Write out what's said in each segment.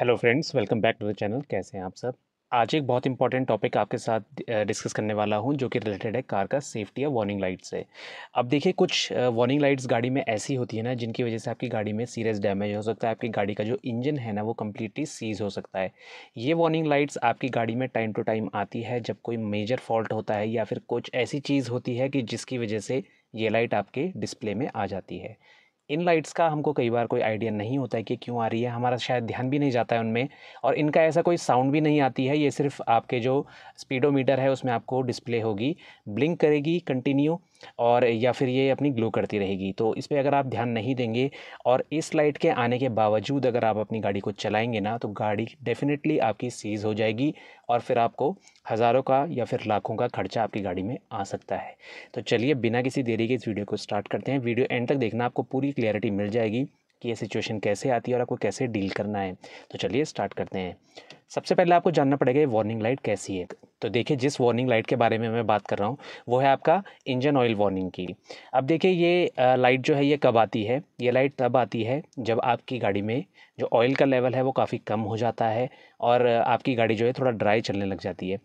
hello friends welcome back to the channel कैसे हैं आप सब आज एक बहुत इंपॉर्टेंट टॉपिक आपके साथ डिस्कस करने वाला हूं जो कि रिलेटेड है कार का सेफ्टी या वार्निंग लाइट से अब देखिए कुछ वार्निंग लाइट्स गाड़ी में ऐसी होती है ना जिनकी वजह से आपकी गाड़ी में सीरियस डैमेज हो सकता है आपकी गाड़ी का जो इंजन है ना वो कम्प्लीटली सीज हो सकता है ये वार्निंग लाइट्स आपकी गाड़ी में टाइम टू टाइम आती है जब कोई मेजर फॉल्ट होता है या फिर कुछ ऐसी चीज़ होती है कि जिसकी वजह से ये लाइट आपके डिस्प्ले में आ जाती है इन लाइट्स का हमको कई बार कोई आइडिया नहीं होता है कि क्यों आ रही है हमारा शायद ध्यान भी नहीं जाता है उनमें और इनका ऐसा कोई साउंड भी नहीं आती है ये सिर्फ आपके जो स्पीडोमीटर है उसमें आपको डिस्प्ले होगी ब्लिंक करेगी कंटिन्यू और या फिर ये अपनी ग्लो करती रहेगी तो इस पर अगर आप ध्यान नहीं देंगे और इस लाइट के आने के बावजूद अगर आप अपनी गाड़ी को चलाएँगे ना तो गाड़ी डेफ़िनेटली आपकी सीज़ हो जाएगी और फिर आपको हज़ारों का या फिर लाखों का खर्चा आपकी गाड़ी में आ सकता है तो चलिए बिना किसी देरी के इस वीडियो को स्टार्ट करते हैं वीडियो एंड तक देखना आपको पूरी क्लैरिटी मिल जाएगी कि ये सिचुएशन कैसे आती है और आपको कैसे डील करना है तो चलिए स्टार्ट करते हैं सबसे पहले आपको जानना पड़ेगा ये वार्निंग लाइट कैसी है तो देखिए जिस वार्निंग लाइट के बारे में मैं बात कर रहा हूँ वो है आपका इंजन ऑयल वार्निंग की अब देखिए ये लाइट जो है ये कब आती है ये लाइट तब आती है जब आपकी गाड़ी में जो ऑयल का लेवल है वो काफ़ी कम हो जाता है और आपकी गाड़ी जो है थोड़ा ड्राई चलने लग जाती है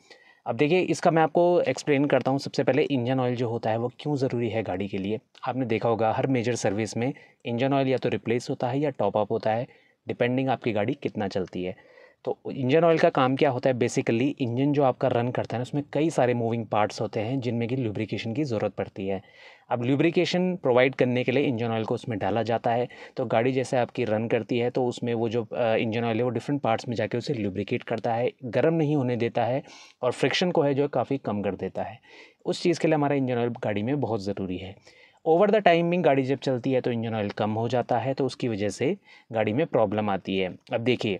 अब देखिए इसका मैं आपको एक्सप्लेन करता हूँ सबसे पहले इंजन ऑयल जो होता है वो क्यों ज़रूरी है गाड़ी के लिए आपने देखा होगा हर मेजर सर्विस में इंजन ऑयल या तो रिप्लेस होता है या टॉपअप होता है डिपेंडिंग आपकी गाड़ी कितना चलती है तो इंजन ऑयल का काम क्या होता है बेसिकली इंजन जो आपका रन करता है उसमें कई सारे मूविंग पार्ट्स होते हैं जिनमें कि लुब्रिकेशन की ज़रूरत पड़ती है अब ल्यूब्रिकेशन प्रोवाइड करने के लिए इंजन ऑयल को उसमें डाला जाता है तो गाड़ी जैसे आपकी रन करती है तो उसमें वो जो इंजन ऑयल है वो डिफरेंट पार्ट्स में जाके उसे ल्यूब्रिकेट करता है गर्म नहीं होने देता है और फ्रिक्शन को है जो काफ़ी कम कर देता है उस चीज़ के लिए हमारा इंजन ऑयल गाड़ी में बहुत ज़रूरी है ओवर द टाइमिंग गाड़ी जब चलती है तो इंजन ऑयल कम हो जाता है तो उसकी वजह से गाड़ी में प्रॉब्लम आती है अब देखिए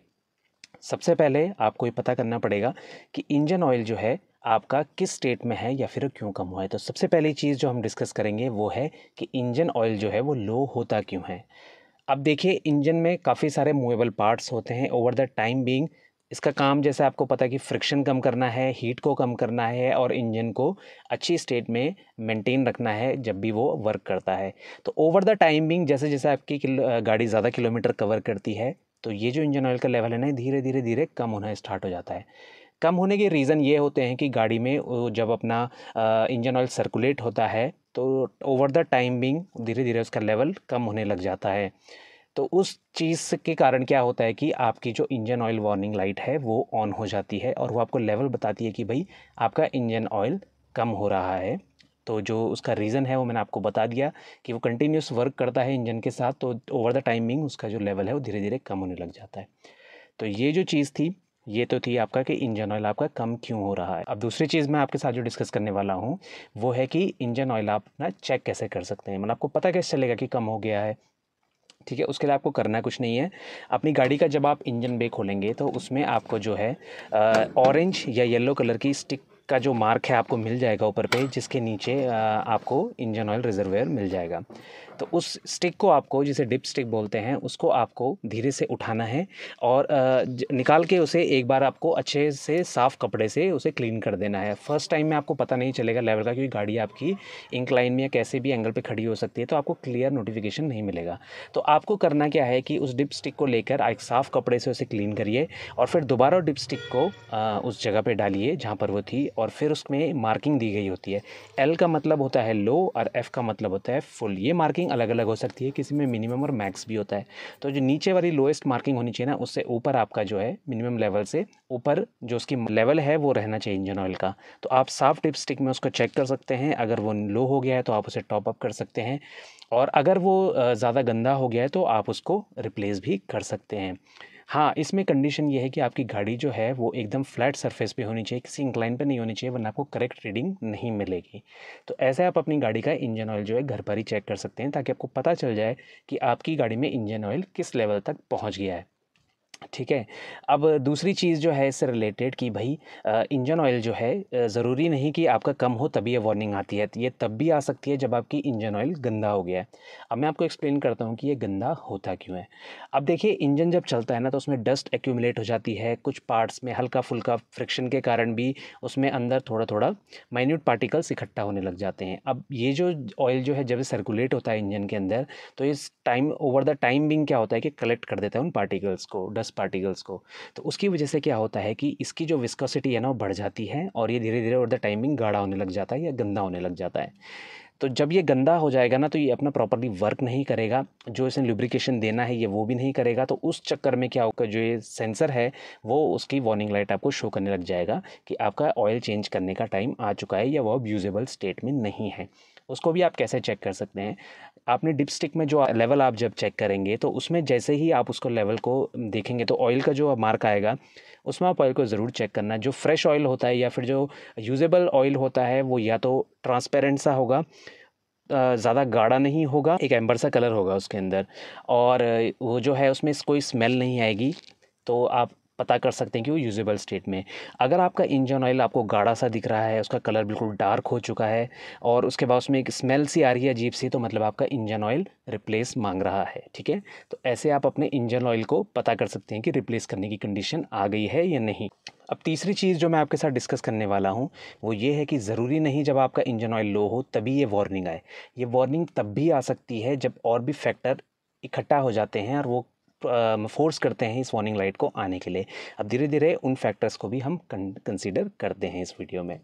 सबसे पहले आपको ये पता करना पड़ेगा कि इंजन ऑयल जो है आपका किस स्टेट में है या फिर क्यों कम हुआ है तो सबसे पहली चीज़ जो हम डिस्कस करेंगे वो है कि इंजन ऑयल जो है वो लो होता क्यों है अब देखिए इंजन में काफ़ी सारे मूवेबल पार्ट्स होते हैं ओवर द टाइम बीइंग इसका काम जैसे आपको पता है कि फ्रिक्शन कम करना है हीट को कम करना है और इंजन को अच्छी स्टेट में मेंटेन रखना है जब भी वो वर्क करता है तो ओवर द टाइम बिंग जैसे जैसे आपकी गाड़ी ज़्यादा किलोमीटर कवर करती है तो ये जो इंजन ऑयल का लेवल है ना धीरे धीरे धीरे कम होना स्टार्ट हो जाता है कम होने के रीज़न ये होते हैं कि गाड़ी में जब अपना इंजन ऑयल सर्कुलेट होता है तो ओवर द टाइम बिंग धीरे धीरे उसका लेवल कम होने लग जाता है तो उस चीज़ के कारण क्या होता है कि आपकी जो इंजन ऑयल वार्निंग लाइट है वो ऑन हो जाती है और वो आपको लेवल बताती है कि भाई आपका इंजन ऑयल कम हो रहा है तो जो उसका रीज़न है वो मैंने आपको बता दिया कि वो कंटिन्यूस वर्क करता है इंजन के साथ तो ओवर द टाइमिंग उसका जो लेवल है वो धीरे धीरे कम होने लग जाता है तो ये जो चीज़ थी ये तो थी आपका कि इंजन ऑयल आपका कम क्यों हो रहा है अब दूसरी चीज़ मैं आपके साथ जो डिस्कस करने वाला हूँ वो है कि इंजन ऑयल आप ना चेक कैसे कर सकते हैं मतलब आपको पता कैसे चलेगा कि कम हो गया है ठीक है उसके लिए आपको करना कुछ नहीं है अपनी गाड़ी का जब आप इंजन बे खोलेंगे तो उसमें आपको जो है ऑरेंज या येलो कलर की स्टिक का जो मार्क है आपको मिल जाएगा ऊपर पे जिसके नीचे आपको इंजन ऑयल रिजर्वेयर मिल जाएगा तो उस स्टिक को आपको जिसे डिप स्टिक बोलते हैं उसको आपको धीरे से उठाना है और निकाल के उसे एक बार आपको अच्छे से साफ़ कपड़े से उसे क्लीन कर देना है फर्स्ट टाइम में आपको पता नहीं चलेगा लेवल का क्योंकि गाड़ी आपकी इंक्लाइन में या कैसे भी एंगल पर खड़ी हो सकती है तो आपको क्लियर नोटिफिकेशन नहीं मिलेगा तो आपको करना क्या है कि उस डिप स्टिक को लेकर एक साफ़ कपड़े से उसे क्लीन करिए और फिर दोबारा डिप स्टिक को उस जगह पर डालिए जहाँ पर वो थी और फिर उसमें मार्किंग दी गई होती है एल का मतलब होता है लो और एफ़ का मतलब होता है फुल ये मार्किंग अलग अलग हो सकती है किसी में मिनिमम और मैक्स भी होता है तो जो नीचे वाली लोएस्ट मार्किंग होनी चाहिए ना उससे ऊपर आपका जो है मिनिमम लेवल से ऊपर जो उसकी लेवल है वो रहना चाहिए इंजन ऑयल का तो आप साफ टिप स्टिक में उसको चेक कर सकते हैं अगर वो लो हो गया है तो आप उसे टॉप अप कर सकते हैं और अगर वो ज़्यादा गंदा हो गया है तो आप उसको रिप्लेस भी कर सकते हैं हाँ इसमें कंडीशन ये है कि आपकी गाड़ी जो है वो एकदम फ्लैट सरफेस पे होनी चाहिए किसी इंक्लाइन पे नहीं होनी चाहिए वरना आपको करेक्ट रीडिंग नहीं मिलेगी तो ऐसे आप अपनी गाड़ी का इंजन ऑयल जो है घर पर ही चेक कर सकते हैं ताकि आपको पता चल जाए कि आपकी गाड़ी में इंजन ऑयल किस लेवल तक पहुँच गया है ठीक है अब दूसरी चीज़ जो है इससे रिलेटेड कि भाई इंजन ऑयल जो है ज़रूरी नहीं कि आपका कम हो तभी ये वार्निंग आती है ये तब भी आ सकती है जब आपकी इंजन ऑयल गंदा हो गया है अब मैं आपको एक्सप्लेन करता हूँ कि ये गंदा होता क्यों है अब देखिए इंजन जब चलता है ना तो उसमें डस्ट एक्यूमलेट हो जाती है कुछ पार्ट्स में हल्का फुल्का फ्रिक्शन के कारण भी उसमें अंदर थोड़ा थोड़ा माइन्यूट पार्टिकल्स इकट्ठा होने लग जाते हैं अब ये जो ऑयल जो है जब सर्कुलेट होता है इंजन के अंदर तो इस time over the time being क्या होता है कि कलेक्ट कर देता है उन पार्टिकल्स को डस्ट डस्ट पार्टिकल्स को तो उसकी वजह से क्या होता है कि इसकी जो विस्कोसिटी है ना वो बढ़ जाती है और ये धीरे धीरे और द टाइमिंग गाढ़ा होने लग जाता है या गंदा होने लग जाता है तो जब ये गंदा हो जाएगा ना तो ये अपना प्रॉपरली वर्क नहीं करेगा जो इसे लुब्रिकेशन देना है ये वो भी नहीं करेगा तो उस चक्कर में क्या होगा जो ये सेंसर है वो उसकी वार्निंग लाइट आपको शो करने लग जाएगा कि आपका ऑयल चेंज करने का टाइम आ चुका है या वो अब यूजेबल स्टेट में नहीं है उसको भी आप कैसे चेक कर सकते हैं आपने डिपस्टिक में जो लेवल आप जब चेक करेंगे तो उसमें जैसे ही आप उसको लेवल को देखेंगे तो ऑयल का जो मार्क आएगा उसमें आप ऑयल को ज़रूर चेक करना जो फ्रेश ऑयल होता है या फिर जो यूजेबल ऑयल होता है वो या तो ट्रांसपेरेंट सा होगा ज़्यादा गाढ़ा नहीं होगा एक एम्बर सा कलर होगा उसके अंदर और वो जो है उसमें कोई स्मेल नहीं आएगी तो आप पता कर सकते हैं कि वो यूजेबल स्टेट में अगर आपका इंजन ऑयल आपको गाढ़ा सा दिख रहा है उसका कलर बिल्कुल डार्क हो चुका है और उसके बाद उसमें एक स्मेल सी आ रही है अजीब सी तो मतलब आपका इंजन ऑयल रिप्लेस मांग रहा है ठीक है तो ऐसे आप अपने इंजन ऑयल को पता कर सकते हैं कि रिप्लेस करने की कंडीशन आ गई है या नहीं अब तीसरी चीज़ जो मैं आपके साथ डिस्कस करने वाला हूँ वो ये है कि ज़रूरी नहीं जब आपका इंजन ऑयल लो हो तभी ये वार्निंग आए ये वार्निंग तब भी आ सकती है जब और भी फैक्टर इकट्ठा हो जाते हैं और वो फोर्स करते हैं इस वार्निंग लाइट को आने के लिए अब धीरे धीरे उन फैक्टर्स को भी हम कंसिडर करते हैं इस वीडियो में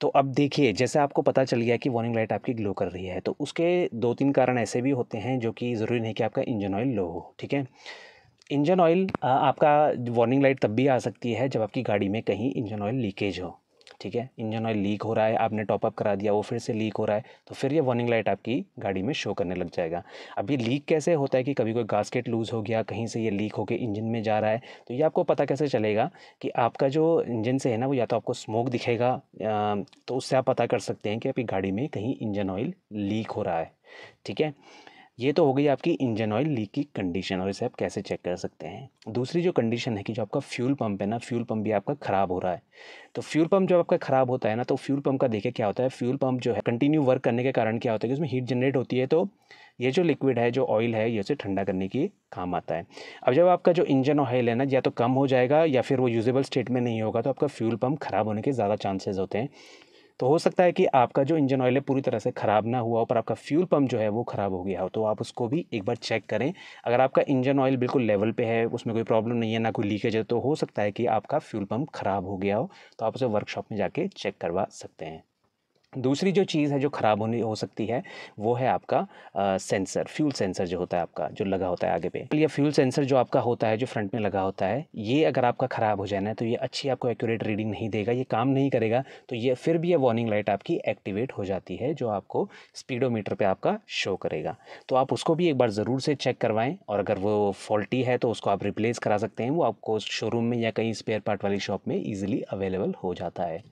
तो अब देखिए जैसे आपको पता चल गया कि वार्निंग लाइट आपकी ग्लो कर रही है तो उसके दो तीन कारण ऐसे भी होते हैं जो कि ज़रूरी नहीं कि आपका इंजन ऑयल लो हो ठीक है इंजन ऑयल आपका वार्निंग लाइट तब भी आ सकती है जब आपकी गाड़ी में कहीं इंजन ऑयल लीकेज हो ठीक है इंजन ऑयल लीक हो रहा है आपने टॉपअप करा दिया वो फिर से लीक हो रहा है तो फिर ये वार्निंग लाइट आपकी गाड़ी में शो करने लग जाएगा अब ये लीक कैसे होता है कि कभी कोई गास्केट लूज़ हो गया कहीं से ये लीक होकर इंजन में जा रहा है तो ये आपको पता कैसे चलेगा कि आपका जो इंजन से है ना वो या तो आपको स्मोक दिखेगा तो उससे आप पता कर सकते हैं कि आपकी गाड़ी में कहीं इंजन ऑयल लीक हो रहा है ठीक है ये तो हो गई आपकी इंजन ऑयल लीक की कंडीशन और इसे आप कैसे चेक कर सकते हैं दूसरी जो कंडीशन है कि जो आपका फ्यूल पंप है ना फ्यूल पंप भी आपका ख़राब हो रहा है तो फ्यूल पंप जब आपका ख़राब होता है ना तो फ्यूल पंप का देखिए क्या होता है फ्यूल पंप जो है कंटिन्यू वर्क करने के कारण क्या होता है कि उसमें हीट जनरेट होती है तो ये जो लिक्विड है जो ऑयल है ये उसे ठंडा करने की काम आता है अब जब आपका जो इंजन ऑयल है ना या तो कम हो जाएगा या फिर वो यूजेबल स्टेट में नहीं होगा तो आपका फ्यूल पंप ख़राब होने के ज़्यादा चांसेज़ होते हैं तो हो सकता है कि आपका जो इंजन ऑयल है पूरी तरह से ख़राब ना हुआ हो पर आपका फ्यूल पंप जो है वो ख़राब हो गया हो तो आप उसको भी एक बार चेक करें अगर आपका इंजन ऑयल बिल्कुल लेवल पे है उसमें कोई प्रॉब्लम नहीं है ना कोई लीकेज है तो हो सकता है कि आपका फ्यूल पंप ख़राब हो गया हो तो आप उसे वर्कशॉप में जाके चेक करवा सकते हैं दूसरी जो चीज़ है जो ख़राब होने हो सकती है वो है आपका आ, सेंसर फ्यूल सेंसर जो होता है आपका जो लगा होता है आगे पे तो या फ्यूल सेंसर जो आपका होता है जो फ्रंट में लगा होता है ये अगर आपका ख़राब हो जाना है तो ये अच्छी आपको एक्यूरेट रीडिंग नहीं देगा ये काम नहीं करेगा तो ये फिर भी ये वार्निंग लाइट आपकी एक्टिवेट हो जाती है जो आपको स्पीडोमीटर पर आपका शो करेगा तो आप उसको भी एक बार ज़रूर से चेक करवाएँ और अगर वो फॉल्टी है तो उसको आप रिप्लेस करा सकते हैं वो आपको शोरूम में या कहीं स्पेयर पार्ट वाली शॉप में ईजिली अवेलेबल हो जाता है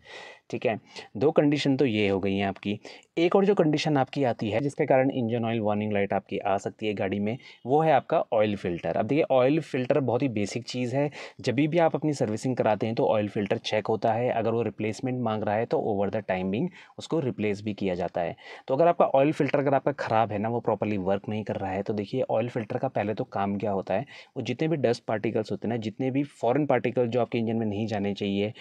ठीक है दो कंडीशन तो ये हो गई हैं आपकी एक और जो कंडीशन आपकी आती है जिसके कारण इंजन ऑयल वार्निंग लाइट आपकी आ सकती है गाड़ी में वो है आपका ऑयल फिल्टर अब देखिए ऑयल फिल्टर बहुत ही बेसिक चीज़ है जब भी आप अपनी सर्विसिंग कराते हैं तो ऑयल फिल्टर चेक होता है अगर वो रिप्लेसमेंट मांग रहा है तो ओवर द टाइमिंग उसको रिप्लेस भी किया जाता है तो अगर आपका ऑयल फिल्टर अगर आपका ख़राब है ना वो प्रॉपरली वर्क नहीं कर रहा है तो देखिए ऑयल फिल्टर का पहले तो काम क्या होता है वो जितने भी डस्ट पार्टिकल्स होते हैं ना जितने भी फॉरन पार्टिकल जो आपके इंजन में नहीं जाने चाहिए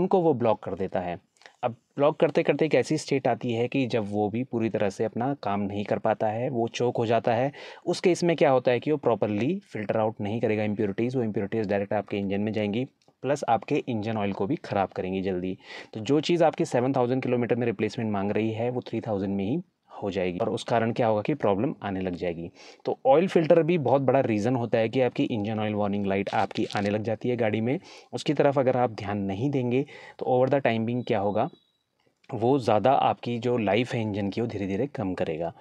उनको वो ब्लॉक कर देता है अब ब्लॉग करते करते एक ऐसी स्टेट आती है कि जब वो भी पूरी तरह से अपना काम नहीं कर पाता है वो चौक हो जाता है उस केस में क्या होता है कि वो प्रॉपरली फिल्टर आउट नहीं करेगा इम्प्योरिटीज़ वो इम्प्योरिटीज़ डायरेक्ट आपके इंजन में जाएंगी प्लस आपके इंजन ऑयल को भी ख़राब करेंगी जल्दी तो जो चीज़ आपकी सेवन थाउजेंड किलोमीटर में रिप्लेसमेंट मांग रही है वो थ्री थाउजेंड में ही हो जाएगी और उस कारण क्या होगा कि प्रॉब्लम आने लग जाएगी तो ऑयल फिल्टर भी बहुत बड़ा रीज़न होता है कि आपकी इंजन ऑयल वार्निंग लाइट आपकी आने लग जाती है गाड़ी में उसकी तरफ अगर आप ध्यान नहीं देंगे तो ओवर द टाइमिंग क्या होगा वो ज़्यादा आपकी जो लाइफ है इंजन की वो धीरे धीरे कम करेगा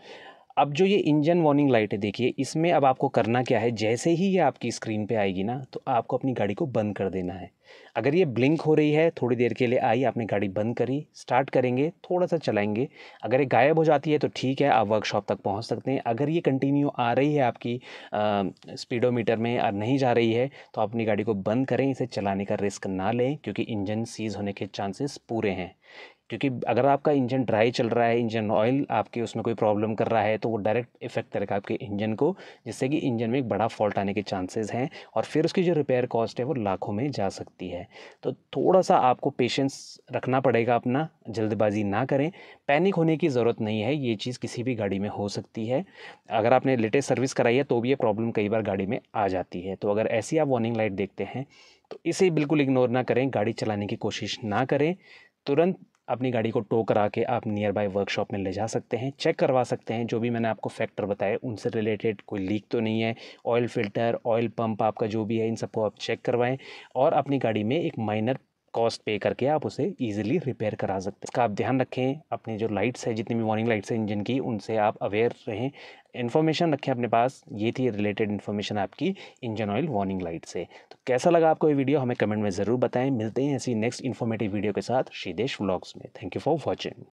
अब जो ये इंजन वार्निंग लाइट है देखिए इसमें अब आपको करना क्या है जैसे ही ये आपकी स्क्रीन पे आएगी ना तो आपको अपनी गाड़ी को बंद कर देना है अगर ये ब्लिंक हो रही है थोड़ी देर के लिए आई आपने गाड़ी बंद करी स्टार्ट करेंगे थोड़ा सा चलाएंगे अगर ये गायब हो जाती है तो ठीक है आप वर्कशॉप तक पहुंच सकते हैं अगर ये कंटिन्यू आ रही है आपकी स्पीडोमीटर में और नहीं जा रही है तो आप अपनी गाड़ी को बंद करें इसे चलाने का रिस्क ना लें क्योंकि इंजन सीज होने के चांसेस पूरे हैं क्योंकि अगर आपका इंजन ड्राई चल रहा है इंजन ऑयल आपके उसमें कोई प्रॉब्लम कर रहा है तो वो डायरेक्ट इफेक्ट करेगा आपके इंजन को जिससे कि इंजन में एक बड़ा फॉल्ट आने के चांसेस हैं और फिर उसकी जो रिपेयर कॉस्ट है वो लाखों में जा सकती है तो थोड़ा सा आपको पेशेंस रखना पड़ेगा अपना जल्दबाजी ना करें पैनिक होने की ज़रूरत नहीं है ये चीज़ किसी भी गाड़ी में हो सकती है अगर आपने लेटेस्ट सर्विस कराई है तो भी ये प्रॉब्लम कई बार गाड़ी में आ जाती है तो अगर ऐसी आप वार्निंग लाइट देखते हैं तो इसे बिल्कुल इग्नोर ना करें गाड़ी चलाने की कोशिश ना करें तुरंत अपनी गाड़ी को टो करा के आप नियर बाय वर्कशॉप में ले जा सकते हैं चेक करवा सकते हैं जो भी मैंने आपको फैक्टर बताए उनसे रिलेटेड कोई लीक तो नहीं है ऑयल फिल्टर ऑयल पंप आपका जो भी है इन सबको आप चेक करवाएं और अपनी गाड़ी में एक माइनर कॉस्ट पे करके आप उसे ईजिली रिपेयर करा सकते हैं इसका आप ध्यान रखें अपनी जो लाइट्स है जितनी भी वार्निंग लाइट्स है इंजन की उनसे आप अवेयर रहें इन्फॉर्मेशन रखें अपने पास ये थी रिलेटेड इन्फॉर्मेशन आपकी इंजन ऑयल वार्निंग लाइट से तो कैसा लगा आपको ये वीडियो हमें कमेंट में ज़रूर बताएं मिलते हैं ऐसी नेक्स्ट इन्फॉर्मेटिव वीडियो के साथ श्रीदेश व्लॉग्स में थैंक यू फॉर वॉचिंग